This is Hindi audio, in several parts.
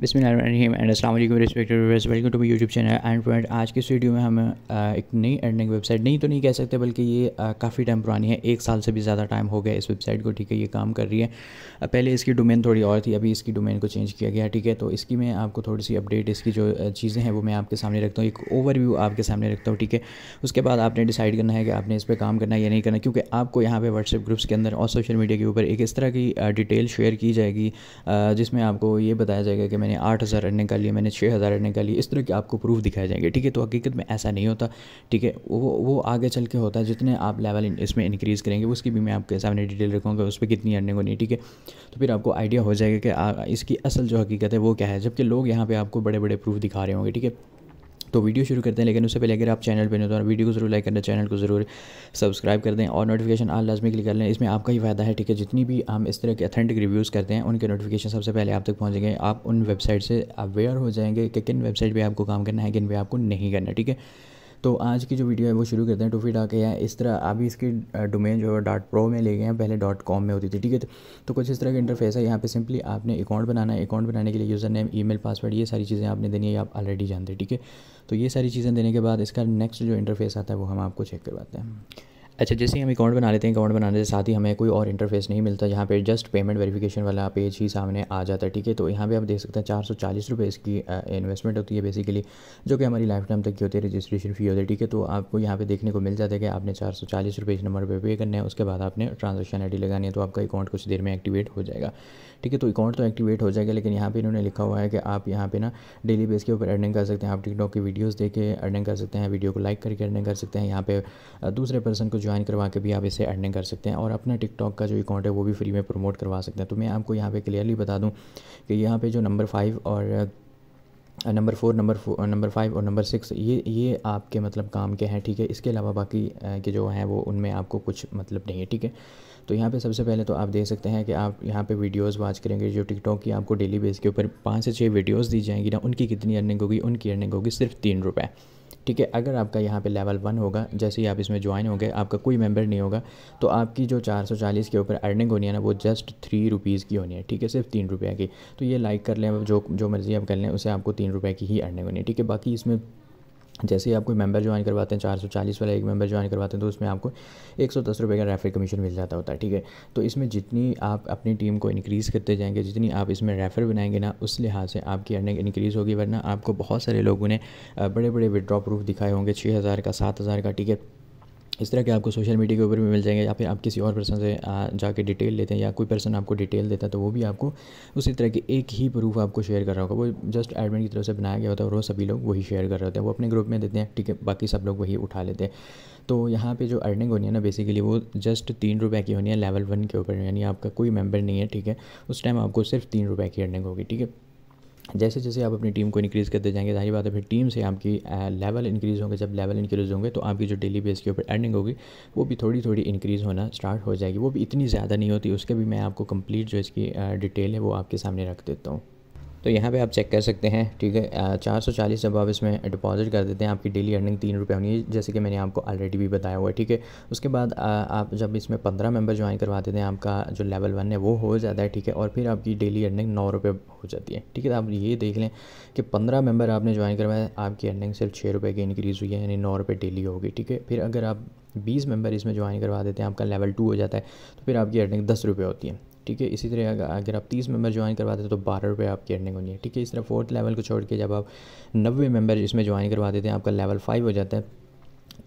बिस्मिल्लाम एंड असल respected viewers welcome to my YouTube channel and friend आज की वीडियो में हम एक नई अर्निंग वेबसाइट नहीं तो नहीं कह सकते बल्कि ये काफ़ी टाइम पुरानी है एक साल से भी ज़्यादा टाइम हो गया इस वेबसाइट को ठीक है ये काम कर रही है पहले इसकी डोमेन थोड़ी और थी अभी इसकी डोमेन को चेंज किया गया ठीक है तो इसकी मैं आपको थोड़ी सी अपडेट इसकी जो चीज़ें हैं वो मैं आपके सामने रखता हूँ एक ओवरव्यू आपके सामने रखता हूँ ठीक है उसके बाद आपने डिसाइड करना है कि आपने इस पर काम करना है या नहीं करना क्योंकि आपको यहाँ पर व्हाट्सएप ग्रुप्स के अंदर और सोशल मीडिया के ऊपर एक इस तरह की डिटेल शेयर की जाएगी जिसमें आपको ये बताया जाएगा कि मैंने आठ हज़ार अर्निंग कर ली मैंने छः हज़ार अर्निंग कर ली इस तरह के आपको प्रूफ दिखाए जाएंगे ठीक है तो हकीकत में ऐसा नहीं होता ठीक है वो वो आगे चल के होता है जितने आप लेवल इसमें इंक्रीज़ करेंगे उसकी भी मैं आपके सामने डिटेल रखूँगा उस पर कितनी अर्निंग होनी है ठीक है तो फिर आपको आइडिया हो जाएगा कि इसकी असल जो हकीकत है वो क्या है जबकि लोग यहाँ पर आपको बड़े बड़े प्रूफ दिखा रहे होंगे ठीक है तो वीडियो शुरू करते हैं लेकिन उससे पहले अगर आप चैनल पर नहीं तो वीडियो को जरूर लाइक करना चैनल को ज़रूर सब्सक्राइब कर दें और नोटिफिकेशन आल लाजमी क्लिक कर लें इसमें आपका ही फ़ायदा है ठीक है जितनी भी हम इस तरह के अथेंटिक रिव्यूज़ करते हैं उनके नोटिफिकेशन सबसे पहले आप तक पहुँचेंगे आप उन वेबसाइट से अवेयर हो जाएंगे कि किन वेबसाइट पर आपको काम करना है किन पर आपको नहीं करना ठीक है तो आज की जो वीडियो है वो शुरू करते हैं टूफी डाक है इस तरह अभी इसकी डोमेन जो है डॉट प्रो में ले गए हैं पहले डॉट कॉम में होती थी ठीक है तो कुछ इस तरह का इंटरफेस है यहाँ पे सिंपली आपने अकाउंट बनाना है अकाउंट बनाने के लिए यूज़र नेम ईमेल पासवर्ड ये सारी चीज़ें आपने देनी है आप ऑलरेडी जानते हैं ठीक है तो ये सारी चीज़ें देने के बाद इसका नेक्स्ट जो इंटरफेस आता है वो हम आपको चेक करवाते हैं अच्छा जैसे ही हम अकाउंट बना लेते हैं अकाउंट बनाने के साथ ही हमें कोई और इंटरफेस नहीं मिलता यहाँ पे जस्ट पेमेंट वेरिफिकेशन वाला पेज ही सामने आ जाता है ठीक है तो यहाँ पे आप देख सकते हैं चार सौ चालीस रुपये इसकी इन्वेस्टमेंट होती है बेसिकली जो कि हमारी लाइफ टाइम तक की होती है रजिस्ट्रेशन फी होती है ठीक है तो आपको यहाँ पे देखने को मिल जाता है कि आपने चार सौ चालीस रुपये इस नंबर पर पे करना है उसके बाद आपने ट्रांजेक्शन आई लगानी है तो आपका अकाउंट कुछ देर में एक्टिवेट हो जाएगा ठीक है तो अकाउंट तो एक्टिवेट हो जाएगा लेकिन यहाँ पर इन्होंने लिखा हुआ है कि आप यहाँ पे ना डेली बेस के ऊपर अर्निंग कर सकते हैं आप टिकटॉक की वीडियोज़ देख के अर्निंग कर सकते हैं वीडियो को लाइक करके अर्निंग कर सकते हैं यहाँ पे दूसरे पर्सन को जो ज्वाइन करवा के भी आप इसे अर्निंग कर सकते हैं और अपना टिकटॉक का जो अकाउंट है वो भी फ्री में प्रमोट करवा सकते हैं तो मैं आपको यहाँ पे क्लियरली बता दूँ कि यहाँ पे जो नंबर फाइव और number four number four number five और नंबर सिक्स ये ये आपके मतलब काम के हैं ठीक है इसके अलावा बाकी के जो हैं वो उनमें आपको कुछ मतलब नहीं है ठीक है तो यहाँ पे सबसे पहले तो आप देख सकते हैं कि आप यहाँ पे वीडियोस वाच करेंगे जो टिकटॉक की आपको डेली बेस के ऊपर पाँच से छः वीडियोस दी जाएंगी ना उनकी कितनी अर्निंग होगी उनकी अर्निंग होगी सिर्फ तीन रुपये ठीक है अगर आपका यहाँ पे लेवल वन होगा जैसे ही आप इसमें ज्वाइन होंगे आपका कोई मेंबर नहीं होगा तो आपकी जो 440 के ऊपर अर्निंग होनी है ना वो जस्ट थ्री रुपीज़ की होनी है ठीक है सिर्फ तीन रुपये की तो ये लाइक कर लें जो जो मर्ज़ी आप कर लें उसे आपको तीन रुपये की ही अर्निंग होनी है ठीक है बाकी इसमें जैसे ही आप कोई मेंबर ज्वाइन करवाते हैं चार सौ चालीस वाला एक मेंबर ज्वाइन करवाते हैं तो उसमें आपको एक सौ दस रुपये का रेफर कमीशन मिल जाता होता है ठीक है तो इसमें जितनी आप अपनी टीम को इंक्रीज़ करते जाएंगे जितनी आप इसमें रेफर बनाएंगे ना उस लिहाज से आपकी अर्निंग इंक्रीज़ होगी वरना आपको बहुत सारे लोगों ने बड़े बड़े विड्रॉ प्रूफ दिखाए होंगे छः हज़ार का सात हज़ार का ठीक है इस तरह के आपको सोशल मीडिया के ऊपर भी मिल जाएंगे या फिर आप किसी और पर्सन से जाके डिटेल लेते हैं या कोई पर्सन आपको डिटेल देता है तो वो भी आपको उसी तरह के एक ही प्रूफ आपको शेयर कर रहा होगा वो जस्ट एडमिन की तरफ से बनाया गया होता है और वो सभी लोग वही शेयर कर रहे होते हैं वो अपने ग्रुप में देते हैं ठीक है बाकी सब लोग वही उठा लेते हैं तो यहाँ पे जो अर्निंग होनी है ना बेसिकली वो जस्ट तीन रुपये की होनी है लेवल वन के ऊपर यानी आपका कोई मेंबर नहीं है ठीक है उस टाइम आपको सिर्फ तीन रुपए की अर्निंग होगी ठीक है जैसे जैसे आप अपनी टीम को इंक्रीज़ करते जाएंगे जाहिर बात है फिर टीम से आपकी लेवल इंक्रीज़ होंगे जब लेवल इंक्रीज़ होंगे तो आपकी जो डेली बेस के ऊपर अर्निंग होगी वो भी थोड़ी थोड़ी इंक्रीज़ होना स्टार्ट हो जाएगी वो भी इतनी ज़्यादा नहीं होती उसके भी मैं आपको कंप्लीट जो इसकी डिटेल है वो आपके सामने रख देता हूँ तो यहाँ पे आप चेक कर सकते हैं ठीक है चार सौ चालीस जब आप इसमें डिपॉजिट कर देते हैं आपकी डेली अर्निंग तीन रुपये होनी है जैसे कि मैंने आपको ऑलरेडी भी बताया हुआ है ठीक है उसके बाद आ, आप जब इसमें पंद्रह मेंबर ज्वाइन करवा देते हैं आपका जो लेवल वन है वो हो जाता है ठीक है और फिर आपकी डेली अर्निंग नौ रुपये हो जाती है ठीक है आप ये देख लें कि पंद्रह मेंबर आपने ज्वाइन करवाया आपकी अर्निंग सिर्फ छः रुपये की इंक्रीज़ हुई है यानी नौ रुपये डेली होगी ठीक है फिर अगर आप बीस मेंबर इसमें ज्वाइन करवा देते हैं आपका लेवल टू हो जाता है तो फिर आपकी अर्निंग दस रुपये होती है ठीक है इसी तरह अगर, अगर आप तीस मेंबर ज्वाइन करवाते हैं तो बारह रुपये आपकी अर्निंग होनी है ठीक है इस तरह फोर्थ लेवल को छोड़ के जब आप नब्बे मेंबर इसमें ज्वाइन करवा देते हैं आपका लेवल फाइव हो जाता है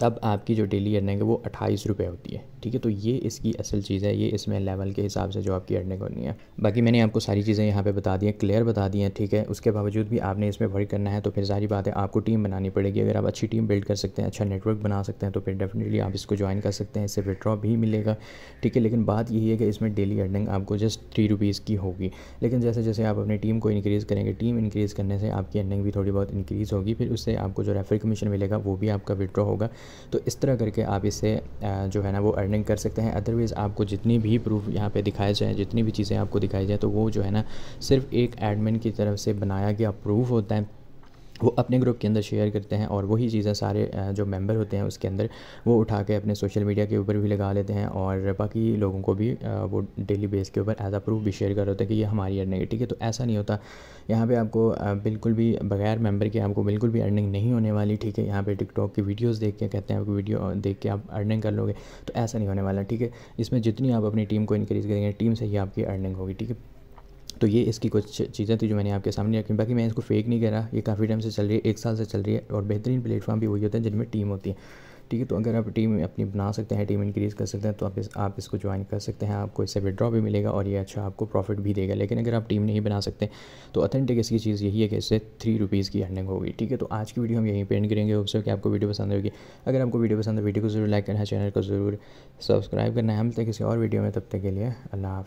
तब आपकी जो डेली अर्निंग है वो अट्ठाईस रुपये होती है ठीक है तो ये इसकी असल चीज़ है ये इसमें लेवल के हिसाब से जो आपकी अर्निंग करनी है बाकी मैंने आपको सारी चीज़ें यहाँ पे बता दी हैं क्लियर बता दी हैं ठीक है उसके बावजूद भी आपने इसमें वर्क करना है तो फिर सारी बात है आपको टीम बनानी पड़ेगी अगर आप अच्छी टीम बिल्ड कर सकते हैं अच्छा नेटवर्क बना सकते हैं तो फिर डेफिनेटली आप इसको ज्वाइन कर सकते हैं इससे विड्रॉ भी मिलेगा ठीक है लेकिन बात यही है कि इसमें डेली अर्निंग आपको जस्ट थ्री रुपीज़ की होगी लेकिन जैसे जैसे आप अपनी टीम को इंक्रीज़ करेंगे टीम इंक्रीज़ करने से आपकी अर्निंग भी थोड़ी बहुत इंक्रीज़ होगी फिर उससे आपको जो रेफर कमीशन मिलेगा वो भी आपका विड्रॉ होगा तो इस तरह करके आप इससे जो है ना वो अर्निंग अर्निंग कर सकते हैं अदरवाइज़ आपको जितनी भी प्रूफ यहाँ पे दिखाए जाए जितनी भी चीज़ें आपको दिखाई जाए तो वो जो है ना सिर्फ एक एडमिन की तरफ से बनाया गया प्रूफ होता है वो अपने ग्रुप के अंदर शेयर करते हैं और वही चीज़ें सारे जो मेंबर होते हैं उसके अंदर वो उठा के अपने सोशल मीडिया के ऊपर भी लगा लेते हैं और बाकी लोगों को भी वो डेली बेस के ऊपर एज आ प्रूफ भी शेयर कर होते हैं कि ये हमारी अर्निंग है ठीक है तो ऐसा नहीं होता यहाँ पे आपको बिल्कुल भी बगैर मेम्बर के आपको बिल्कुल भी अर्निंग नहीं होने वाली ठीक है यहाँ पर टिकटॉक की वीडियोज़ देख के कहते हैं आपकी वीडियो देख के आप अर्निंग कर लोगे तो ऐसा नहीं होने वाला ठीक है इसमें जितनी आप अपनी टीम को इंक्रीज़ करेंगे टीम से ही आपकी अर्निंग होगी ठीक है तो ये इसकी कुछ चीज़ें थी जो मैंने आपके सामने रखी बाकी मैं इसको फेक नहीं कर रहा ये काफ़ी टाइम से चल रही है एक साल से चल रही है और बेहतरीन प्लेटफॉर्म भी वही होता है जिनमें टीम होती है ठीक है तो अगर आप टीम अपनी बना सकते हैं टीम इंक्रीज़ कर सकते हैं तो आप इस आप इसको ज्वाइन कर सकते हैं आपको इससे विड्रॉ भी मिलेगा और ये अच्छा आपको प्रॉफिट भी देगा लेकिन अगर आप टीम नहीं बना सकते तो अथेंटिक इसकी चीज़ यही है कि इससे थ्री रुपीज़ की अर्निंग होगी ठीक है तो आज की वीडियो हम यहीं पेंट करेंगे उससे कि आपको वीडियो पसंद होगी अगर आपको वीडियो पसंद है वीडियो को जरूर लाइक करना है चैनल को ज़रूर सब्सक्राइब करना है हम तक किसी और वीडियो में तब तक के लिए अल्लाह